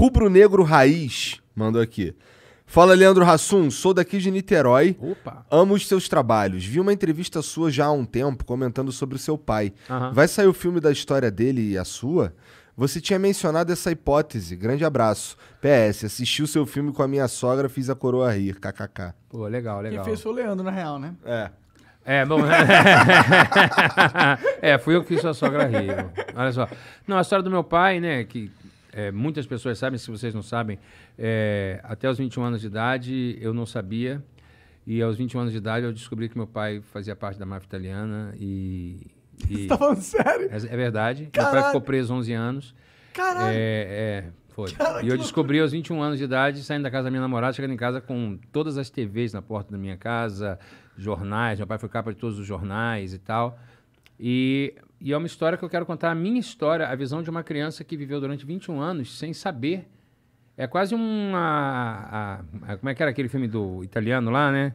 Rubro Negro Raiz mandou aqui. Fala, Leandro Rassum, sou daqui de Niterói. Opa. Amo os seus trabalhos. Vi uma entrevista sua já há um tempo comentando sobre o seu pai. Uhum. Vai sair o filme da história dele e a sua? Você tinha mencionado essa hipótese. Grande abraço. PS, assisti o seu filme com a minha sogra, fiz a coroa rir. KKK. Pô, legal, legal. Quem fez foi o Leandro, na real, né? É. É, bom. Né? é, fui eu que fiz a sogra rir. Olha só. Não, a história do meu pai, né, que é, muitas pessoas sabem, se vocês não sabem, é, até os 21 anos de idade eu não sabia. E aos 21 anos de idade eu descobri que meu pai fazia parte da máfia italiana e. e Você tá falando sério? É, é verdade. Caralho. Meu pai ficou preso 11 anos. Caralho! É, é foi. Caralho, e eu descobri aos 21 anos de idade, saindo da casa da minha namorada, chegando em casa com todas as TVs na porta da minha casa, jornais. Meu pai foi capa de todos os jornais e tal. E e é uma história que eu quero contar a minha história, a visão de uma criança que viveu durante 21 anos sem saber. É quase uma. A, a, como é que era aquele filme do italiano lá, né?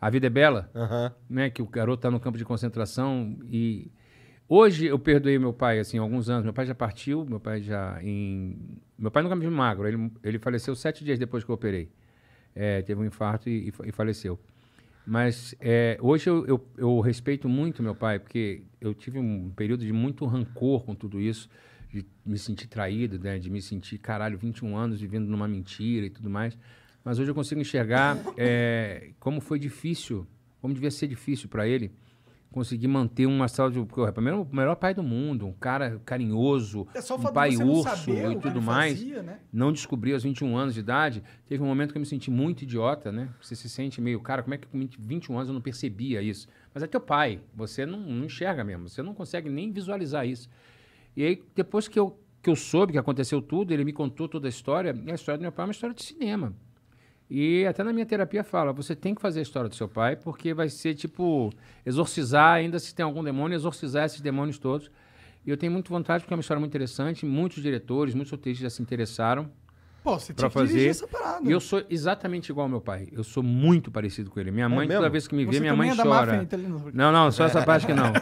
A Vida é Bela, uhum. né? Que o garoto tá no campo de concentração e. Hoje eu perdoei meu pai, assim, há alguns anos. Meu pai já partiu, meu pai já em... Meu pai nunca me viu magro, ele, ele faleceu sete dias depois que eu operei. É, teve um infarto e, e, faleceu. Mas é, hoje eu, eu, eu, respeito muito meu pai, porque eu tive um período de muito rancor com tudo isso, de me sentir traído, né? de me sentir, caralho, 21 anos vivendo numa mentira e tudo mais. Mas hoje eu consigo enxergar é, como foi difícil, como devia ser difícil para ele conseguir manter um sala de porque, menos o melhor pai do mundo, um cara carinhoso, é um pai urso e tudo mais. Fazia, né? Não descobri aos 21 anos de idade. Teve um momento que eu me senti muito idiota, né? Você se sente meio, cara, como é que com 21 anos eu não percebia isso? Mas é teu pai, você não, não enxerga mesmo, você não consegue nem visualizar isso. E aí, depois que eu, que eu soube que aconteceu tudo, ele me contou toda a história, e a história do meu pai é uma história de cinema. E até na minha terapia fala, você tem que fazer a história do seu pai, porque vai ser tipo exorcizar, ainda se tem algum demônio, exorcizar esses demônios todos. E eu tenho muito vontade, porque é uma história muito interessante. Muitos diretores, muitos roteiristas já se interessaram. Pô, você tinha fazer. que essa parada. E eu sou exatamente igual ao meu pai. Eu sou muito parecido com ele. Minha é mãe, é toda vez que me vê, você minha mãe é chora. Máfia, então... não, não, só essa parte que não.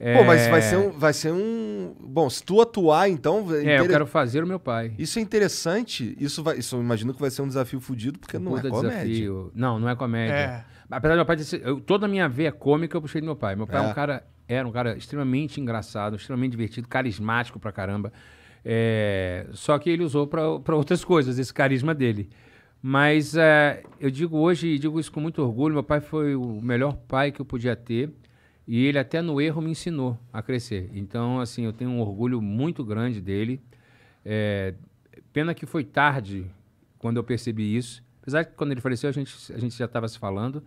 É... Pô, mas é. vai ser um, vai ser um, Bom, se tu atuar, então. É, inter... É, eu quero fazer o meu pai. Isso é interessante. Isso, vai, isso eu imagino que vai ser um desafio fudido, porque um não é comédia. Desafio. Não, não é comédia. É. Apesar do meu pai ter eu, toda a minha veia cômica eu puxei do meu pai. Meu pai é. um é. cara, era um cara extremamente engraçado, extremamente divertido, carismático pra caramba. É, só que ele usou para outras coisas esse carisma dele. Mas é, eu digo hoje, e digo isso com muito orgulho, meu pai foi o melhor pai que eu podia ter. E ele até no erro me ensinou a crescer. Então, assim, eu tenho um orgulho muito grande dele. É, pena que foi tarde quando eu percebi isso. Apesar que quando ele faleceu, a gente, a gente já estava se falando,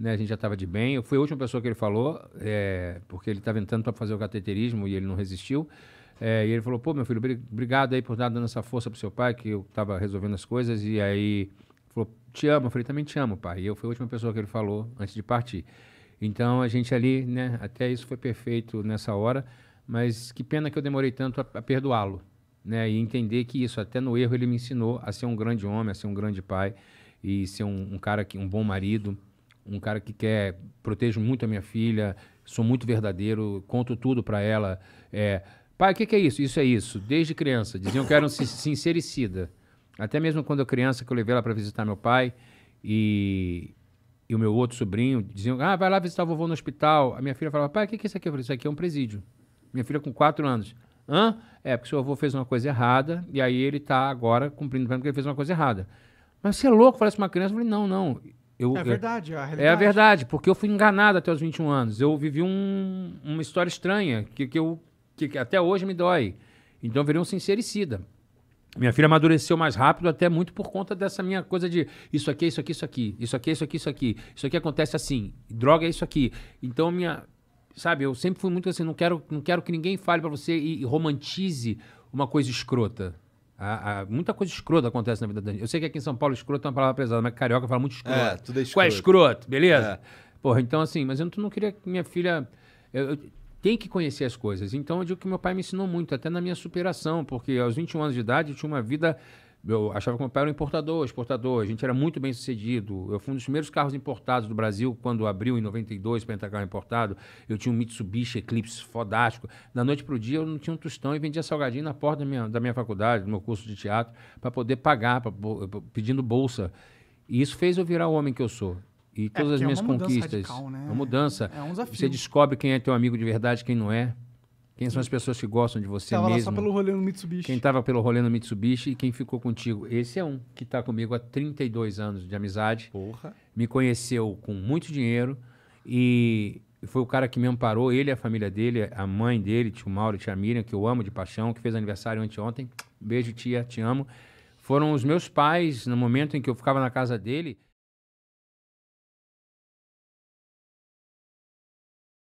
né? a gente já estava de bem. Eu fui a última pessoa que ele falou, é, porque ele estava entrando para fazer o cateterismo e ele não resistiu. É, e ele falou: pô, meu filho, obrigado aí por estar dando essa força para seu pai, que eu estava resolvendo as coisas. E aí, falou: te amo. Eu falei: também te amo, pai. E eu fui a última pessoa que ele falou antes de partir. Então a gente ali, né, até isso foi perfeito nessa hora, mas que pena que eu demorei tanto a, a perdoá-lo, né, e entender que isso, até no erro, ele me ensinou a ser um grande homem, a ser um grande pai e ser um, um cara que um bom marido, um cara que quer protejo muito a minha filha, sou muito verdadeiro, conto tudo para ela. É, pai, o que, que, é isso? Isso é isso. Desde criança diziam que era um sincericida. Até mesmo quando eu criança que eu levei ela para visitar meu pai e e o meu outro sobrinho diziam: Ah, vai lá visitar o vovô no hospital. A minha filha falava: Pai, o que, é isso aqui? Eu falei: Isso aqui é um presídio. Minha filha com quatro anos. Hã? É, porque seu avô fez uma coisa errada e aí ele está agora cumprindo o plano porque ele fez uma coisa errada. Mas você é louco, parece uma criança. Eu falei: Não, não. Eu, é verdade, é é a realidade. É a verdade, porque eu fui enganado até os 21 anos. Eu vivi um, uma história estranha que, que, eu, que, que até hoje me dói. Então eu virei um sincericida. Minha filha amadureceu mais rápido, até muito por conta dessa minha coisa de isso aqui, é isso aqui, isso aqui, isso aqui, é isso aqui, isso aqui, isso aqui acontece assim, droga é isso aqui. Então, minha. Sabe, eu sempre fui muito assim, não quero, não quero que ninguém fale para você e, e, romantize uma coisa escrota. A, a, muita coisa escrota acontece na vida da gente. Eu sei que aqui em São Paulo escroto é uma palavra pesada, mas carioca fala muito escroto. É, tudo é escroto. Qual é escroto, beleza? É. Porra, então assim, mas eu não, não queria que minha filha. Eu, eu, tem que conhecer as coisas. Então eu digo que meu pai me ensinou muito, até na minha superação, porque aos 21 anos de idade eu tinha uma vida. Eu achava que meu pai era um importador, exportador, a gente era muito bem sucedido. Eu fui um dos primeiros carros importados do Brasil quando abriu em 92 para entrar carro importado. Eu tinha um Mitsubishi Eclipse fodástico. Da noite para o dia eu não tinha um tostão e vendia salgadinho na porta da minha, da minha faculdade, do meu curso de teatro, para poder pagar, pra, pedindo bolsa. E isso fez eu virar o homem que eu sou. E é, todas é, as minhas é conquistas. Radical, né? É uma mudança. É um desafio. Você descobre quem é teu amigo de verdade, quem não é. Quem são as pessoas que gostam de você tava mesmo? Lá só pelo rolê no Mitsubishi. Quem estava pelo rolê no Mitsubishi e quem ficou contigo. Esse é um que está comigo há 32 anos de amizade. Porra. Me conheceu com muito dinheiro e foi o cara que me amparou, ele a família dele, a mãe dele, tio Mauro, tia Miriam, que eu amo de paixão, que fez aniversário anteontem. Beijo, tia, te amo. Foram os meus pais no momento em que eu ficava na casa dele.